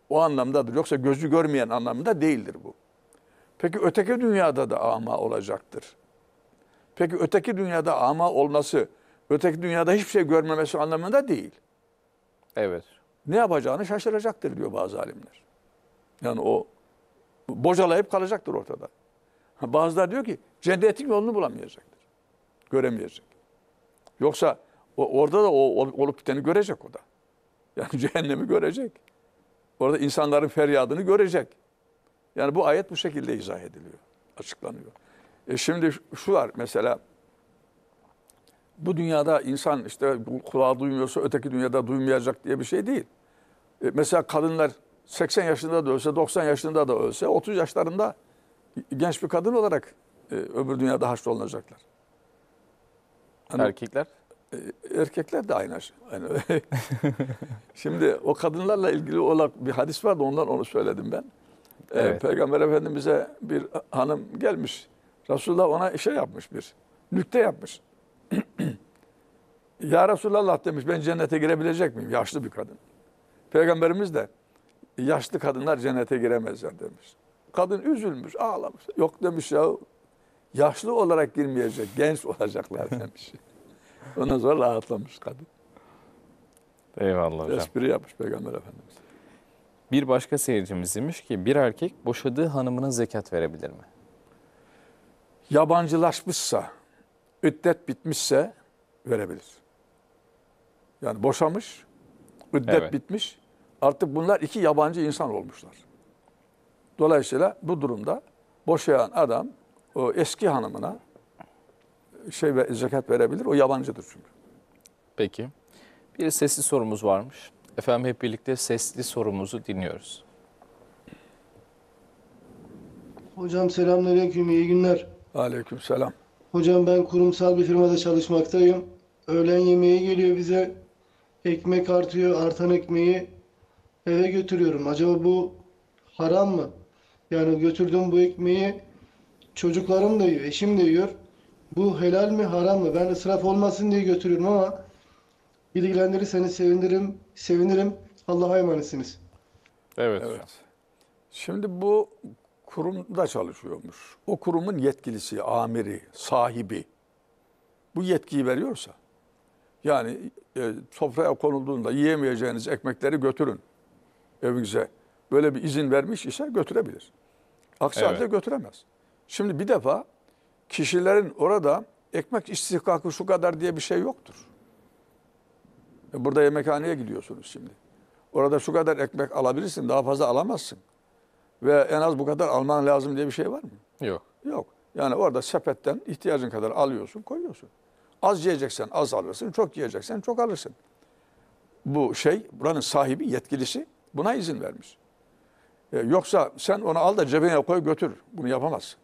O anlamdadır. Yoksa gözü görmeyen anlamında değildir bu. Peki öteki dünyada da ama olacaktır. Peki öteki dünyada ama olması, öteki dünyada hiçbir şey görmemesi anlamında değil. Evet. Ne yapacağını şaşıracaktır diyor bazı alimler. Yani o bocalayıp kalacaktır ortada. Bazılar diyor ki cennetin yolunu bulamayacaktır. Göremeyecek. Yoksa o, orada da o olup biteni görecek o da. Yani [laughs] cehennemi görecek. Orada insanların feryadını görecek. Yani bu ayet bu şekilde izah ediliyor, açıklanıyor. E şimdi şu var mesela bu dünyada insan işte kulağı duymuyorsa öteki dünyada duymayacak diye bir şey değil. E mesela kadınlar 80 yaşında da ölse 90 yaşında da ölse 30 yaşlarında genç bir kadın olarak e, öbür dünyada haşrolunacaklar. Hani, Erkekler? E, erkekler de aynı şey. Yani, [laughs] şimdi o kadınlarla ilgili olan bir hadis vardı ondan onu söyledim ben. E, evet. E, Peygamber Efendimiz'e bir hanım gelmiş Resulullah ona şey yapmış bir. Nükte yapmış. [clears throat] ya Resulallah demiş ben cennete girebilecek miyim? Yaşlı bir kadın. Peygamberimiz de yaşlı kadınlar cennete giremezler demiş. Kadın üzülmüş, ağlamış. Yok demiş ya yaşlı olarak girmeyecek, genç olacaklar [laughs] demiş. Ondan sonra rahatlamış kadın. Eyvallah hocam. Espri yapmış Peygamber Efendimiz. Bir başka seyircimiz demiş ki bir erkek boşadığı hanımına zekat verebilir mi? yabancılaşmışsa, üddet bitmişse verebilir. Yani boşamış, üddet evet. bitmiş. Artık bunlar iki yabancı insan olmuşlar. Dolayısıyla bu durumda boşayan adam o eski hanımına şey ve zekat verebilir. O yabancıdır çünkü. Peki. Bir sesli sorumuz varmış. Efendim hep birlikte sesli sorumuzu dinliyoruz. Hocam selamünaleyküm, iyi günler. Aleyküm selam. Hocam ben kurumsal bir firmada çalışmaktayım. Öğlen yemeği geliyor bize. Ekmek artıyor. Artan ekmeği eve götürüyorum. Acaba bu haram mı? Yani götürdüğüm bu ekmeği çocuklarım da yiyor, eşim de yiyor. Bu helal mi, haram mı? Ben israf olmasın diye götürüyorum ama bilgilendirirseniz sevinirim, sevinirim. Allah'a emanetsiniz. Evet. evet. Şimdi bu kurumda çalışıyormuş. O kurumun yetkilisi, amiri, sahibi bu yetkiyi veriyorsa yani e, sofraya konulduğunda yiyemeyeceğiniz ekmekleri götürün evinize. Böyle bir izin vermiş ise götürebilir. Aksi evet. halde götüremez. Şimdi bir defa kişilerin orada ekmek istihkakı şu kadar diye bir şey yoktur. E, burada yemekhaneye gidiyorsunuz şimdi. Orada şu kadar ekmek alabilirsin, daha fazla alamazsın ve en az bu kadar alman lazım diye bir şey var mı? Yok. Yok. Yani orada sepetten ihtiyacın kadar alıyorsun, koyuyorsun. Az yiyeceksen az alırsın, çok yiyeceksen çok alırsın. Bu şey, buranın sahibi, yetkilisi buna izin vermiş. Ee, yoksa sen onu al da cebine koy götür. Bunu yapamazsın.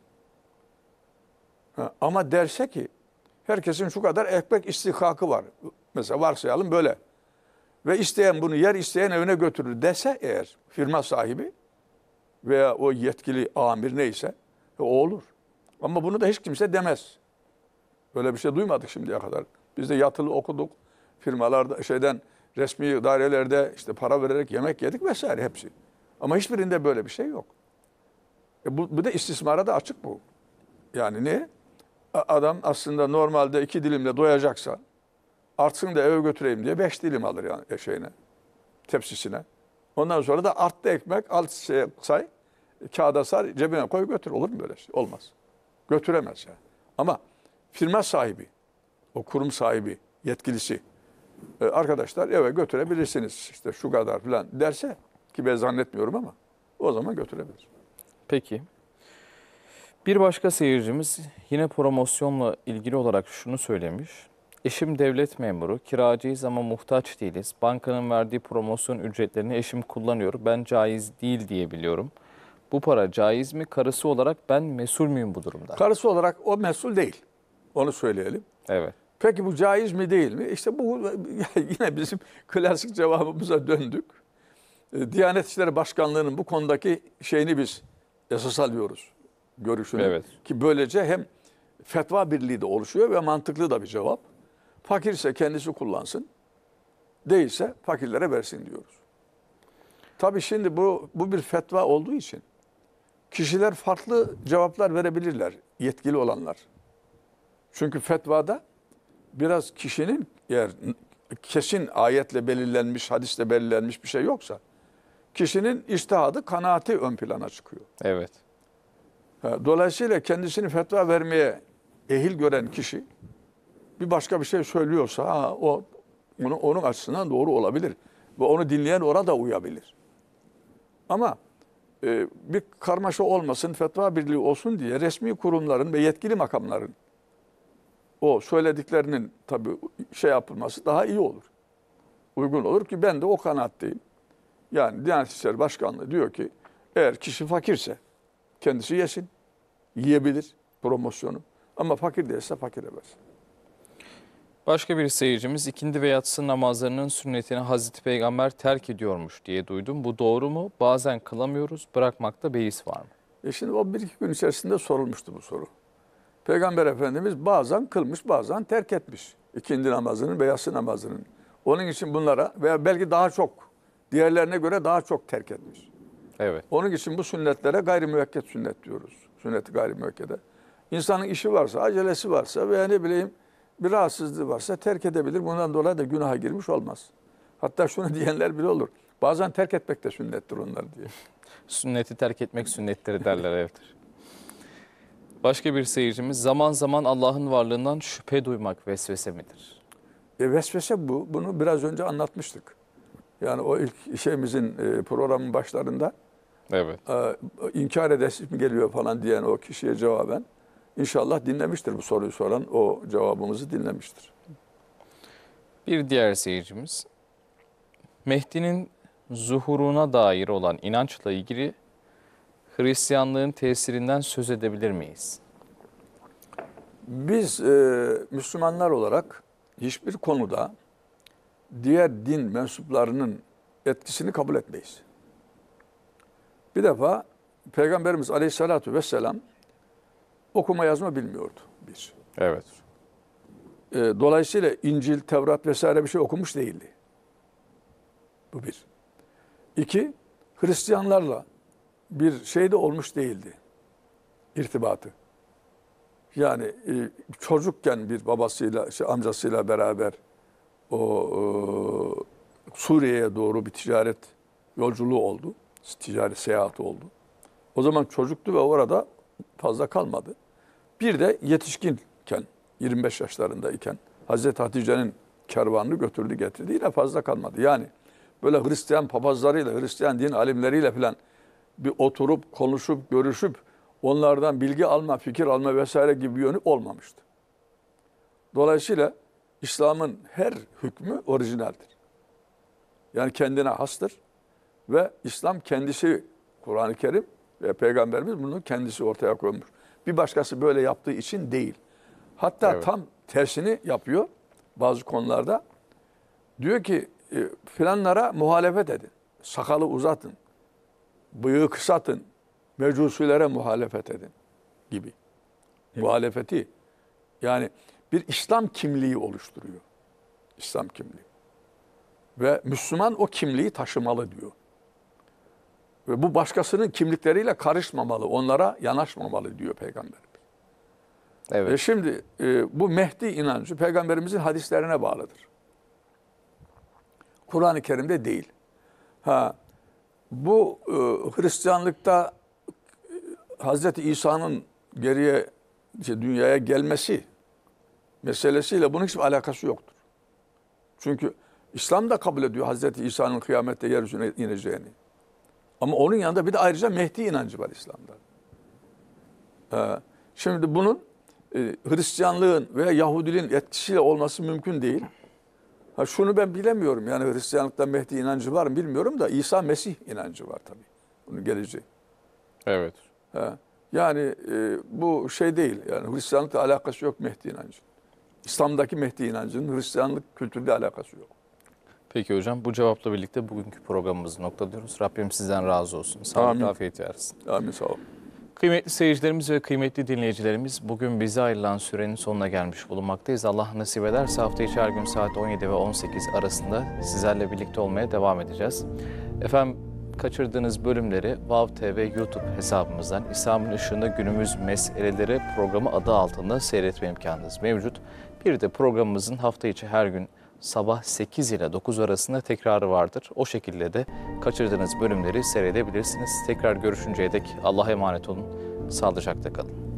Ha, ama derse ki herkesin şu kadar ekmek istihkakı var. Mesela varsayalım böyle. Ve isteyen bunu yer, isteyen evine götürür dese eğer firma sahibi veya o yetkili amir neyse e, o olur. Ama bunu da hiç kimse demez. Böyle bir şey duymadık şimdiye kadar. Biz de yatılı okuduk. Firmalarda şeyden resmi dairelerde işte para vererek yemek yedik vesaire hepsi. Ama hiçbirinde böyle bir şey yok. E bu, bu da istismara da açık bu. Yani ne? Adam aslında normalde iki dilimle doyacaksa artsın da eve götüreyim diye beş dilim alır yani e, şeyine, tepsisine. Ondan sonra da arttı ekmek, alt şey, say, kağıda sar, cebine koy götür. Olur mu böyle şey? Olmaz. Götüremez yani. Ama firma sahibi, o kurum sahibi, yetkilisi, e, arkadaşlar eve götürebilirsiniz işte şu kadar falan derse ki ben zannetmiyorum ama o zaman götürebilir. Peki. Bir başka seyircimiz yine promosyonla ilgili olarak şunu söylemiş. Eşim devlet memuru, kiracıyız ama muhtaç değiliz. Bankanın verdiği promosyon ücretlerini eşim kullanıyor. Ben caiz değil diye biliyorum. Bu para caiz mi? Karısı olarak ben mesul müyüm bu durumda? Karısı olarak o mesul değil. Onu söyleyelim. Evet. Peki bu caiz mi değil mi? İşte bu [laughs] yine bizim klasik cevabımıza döndük. E, Diyanet İşleri Başkanlığı'nın bu konudaki şeyini biz esas alıyoruz. Görüşünü. Evet. Ki böylece hem fetva birliği de oluşuyor ve mantıklı da bir cevap. Fakirse kendisi kullansın. Değilse fakirlere versin diyoruz. Tabii şimdi bu, bu bir fetva olduğu için kişiler farklı cevaplar verebilirler yetkili olanlar. Çünkü fetvada biraz kişinin eğer kesin ayetle belirlenmiş, hadisle belirlenmiş bir şey yoksa kişinin iştihadı, kanaati ön plana çıkıyor. Evet. Dolayısıyla kendisini fetva vermeye ehil gören kişi bir başka bir şey söylüyorsa ha, o onu, onun açısından doğru olabilir. Ve onu dinleyen orada uyabilir. Ama e, bir karmaşa olmasın, fetva birliği olsun diye resmi kurumların ve yetkili makamların o söylediklerinin tabii şey yapılması daha iyi olur. Uygun olur ki ben de o kanaatteyim. Yani Diyanet İşleri Başkanlığı diyor ki eğer kişi fakirse kendisi yesin, yiyebilir promosyonu. Ama fakir değilse fakir versin. Başka bir seyircimiz ikindi ve yatsı namazlarının sünnetini Hazreti Peygamber terk ediyormuş diye duydum. Bu doğru mu? Bazen kılamıyoruz. Bırakmakta beis var mı? E şimdi o bir iki gün içerisinde sorulmuştu bu soru. Peygamber Efendimiz bazen kılmış bazen terk etmiş. ikindi namazının ve yatsı namazının. Onun için bunlara veya belki daha çok diğerlerine göre daha çok terk etmiş. Evet. Onun için bu sünnetlere gayrimüvekket sünnet diyoruz. sünneti gayrimüvekkede. İnsanın işi varsa, acelesi varsa veya ne bileyim bir rahatsızlığı varsa terk edebilir. Bundan dolayı da günaha girmiş olmaz. Hatta şunu [laughs] diyenler bile olur. Bazen terk etmek de sünnettir onlar diye. [laughs] Sünneti terk etmek sünnettir derler evet. Başka bir seyircimiz zaman zaman Allah'ın varlığından şüphe duymak vesvese midir? E, vesvese bu. Bunu biraz önce anlatmıştık. Yani o ilk şeyimizin e, programın başlarında evet. e, inkar edesim geliyor falan diyen o kişiye cevaben İnşallah dinlemiştir bu soruyu soran o cevabımızı dinlemiştir. Bir diğer seyircimiz. Mehdi'nin zuhuruna dair olan inançla ilgili Hristiyanlığın tesirinden söz edebilir miyiz? Biz e, Müslümanlar olarak hiçbir konuda diğer din mensuplarının etkisini kabul etmeyiz. Bir defa Peygamberimiz Aleyhisselatü Vesselam okuma yazma bilmiyordu bir. Evet. E, dolayısıyla İncil, Tevrat vesaire bir şey okumuş değildi. Bu bir. İki, Hristiyanlarla bir şey de olmuş değildi. irtibatı. Yani e, çocukken bir babasıyla, işte amcasıyla beraber o e, Suriye'ye doğru bir ticaret yolculuğu oldu. Ticaret seyahati oldu. O zaman çocuktu ve orada fazla kalmadı. Bir de yetişkinken 25 yaşlarındayken Hazreti Hatice'nin kervanını götürdü getirdi yine fazla kalmadı. Yani böyle Hristiyan papazlarıyla, Hristiyan din alimleriyle falan bir oturup, konuşup, görüşüp onlardan bilgi alma, fikir alma vesaire gibi bir yönü olmamıştı. Dolayısıyla İslam'ın her hükmü orijinaldir. Yani kendine hastır ve İslam kendisi Kur'an-ı Kerim ve Peygamberimiz bunu kendisi ortaya koymuş. Bir başkası böyle yaptığı için değil. Hatta evet. tam tersini yapıyor bazı konularda. Diyor ki e, filanlara muhalefet edin. Sakalı uzatın. Bıyığı kısatın, Mecusilere muhalefet edin gibi. Evet. Muhalefeti yani bir İslam kimliği oluşturuyor. İslam kimliği. Ve Müslüman o kimliği taşımalı diyor. Ve bu başkasının kimlikleriyle karışmamalı, onlara yanaşmamalı diyor peygamber. Evet. E şimdi e, bu Mehdi inancı peygamberimizin hadislerine bağlıdır. Kur'an-ı Kerim'de değil. Ha, bu e, Hristiyanlıkta e, Hazreti İsa'nın geriye işte dünyaya gelmesi meselesiyle bunun hiçbir alakası yoktur. Çünkü İslam da kabul ediyor Hazreti İsa'nın kıyamette yeryüzüne ineceğini. Ama onun yanında bir de ayrıca Mehdi inancı var İslam'da. Ee, şimdi bunun e, Hristiyanlığın veya Yahudiliğin etkisiyle olması mümkün değil. Ha şunu ben bilemiyorum. Yani Hristiyanlıkta Mehdi inancı var mı bilmiyorum da İsa Mesih inancı var tabii. Bunun geleceği. Evet. Ha, yani e, bu şey değil. Yani Hristiyanlıkla alakası yok Mehdi inancı. İslam'daki Mehdi inancının Hristiyanlık kültürüyle alakası yok. Peki hocam bu cevapla birlikte bugünkü programımızı noktalıyoruz. Rabbim sizden razı olsun. Sağ olun. afiyet versin. Amin sağ olun. Kıymetli seyircilerimiz ve kıymetli dinleyicilerimiz bugün bize ayrılan sürenin sonuna gelmiş bulunmaktayız. Allah nasip ederse hafta içi her gün saat 17 ve 18 arasında sizlerle birlikte olmaya devam edeceğiz. Efendim kaçırdığınız bölümleri Vav TV YouTube hesabımızdan İslam'ın ışığında günümüz meseleleri programı adı altında seyretme imkanınız mevcut. Bir de programımızın hafta içi her gün sabah 8 ile 9 arasında tekrarı vardır. O şekilde de kaçırdığınız bölümleri seyredebilirsiniz. Tekrar görüşünceye dek Allah'a emanet olun. Sağlıcakla kalın.